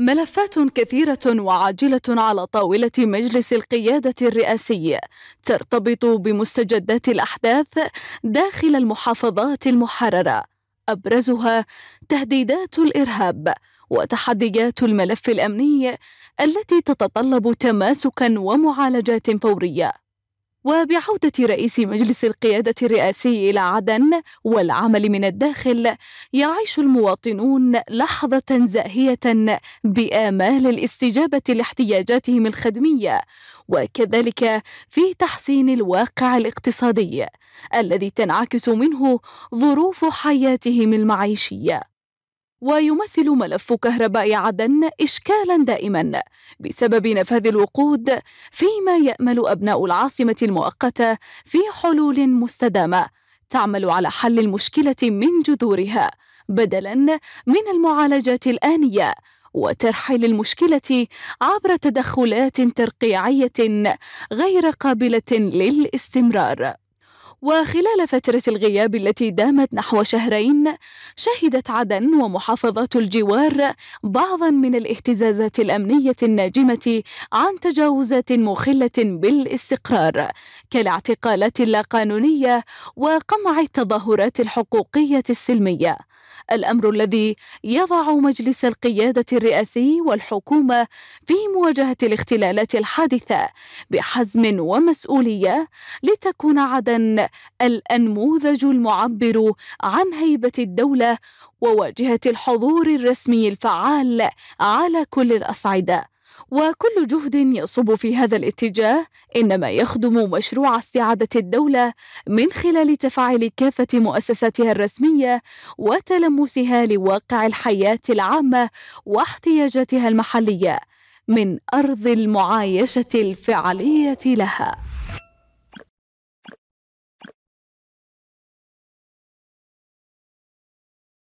ملفات كثيرة وعاجلة على طاولة مجلس القيادة الرئاسي ترتبط بمستجدات الأحداث داخل المحافظات المحررة أبرزها تهديدات الإرهاب وتحديات الملف الأمني التي تتطلب تماسكا ومعالجات فورية وبعودة رئيس مجلس القيادة الرئاسي إلى عدن والعمل من الداخل يعيش المواطنون لحظة زاهية بآمال الاستجابة لاحتياجاتهم الخدمية وكذلك في تحسين الواقع الاقتصادي الذي تنعكس منه ظروف حياتهم المعيشيه ويمثل ملف كهرباء عدن إشكالا دائما بسبب نفاذ الوقود فيما يأمل أبناء العاصمة المؤقتة في حلول مستدامة تعمل على حل المشكلة من جذورها بدلا من المعالجات الآنية وترحيل المشكلة عبر تدخلات ترقيعية غير قابلة للاستمرار وخلال فترة الغياب التي دامت نحو شهرين شهدت عدن ومحافظات الجوار بعضا من الاهتزازات الأمنية الناجمة عن تجاوزات مخلة بالاستقرار كالاعتقالات اللاقانونية وقمع التظاهرات الحقوقية السلمية الأمر الذي يضع مجلس القيادة الرئاسي والحكومة في مواجهة الاختلالات الحادثة بحزم ومسؤولية لتكون عدن الأنموذج المعبر عن هيبة الدولة وواجهة الحضور الرسمي الفعال على كل الأصعدة وكل جهد يصب في هذا الاتجاه انما يخدم مشروع استعاده الدوله من خلال تفاعل كافه مؤسساتها الرسميه وتلمسها لواقع الحياه العامه واحتياجاتها المحليه من ارض المعايشه الفعليه لها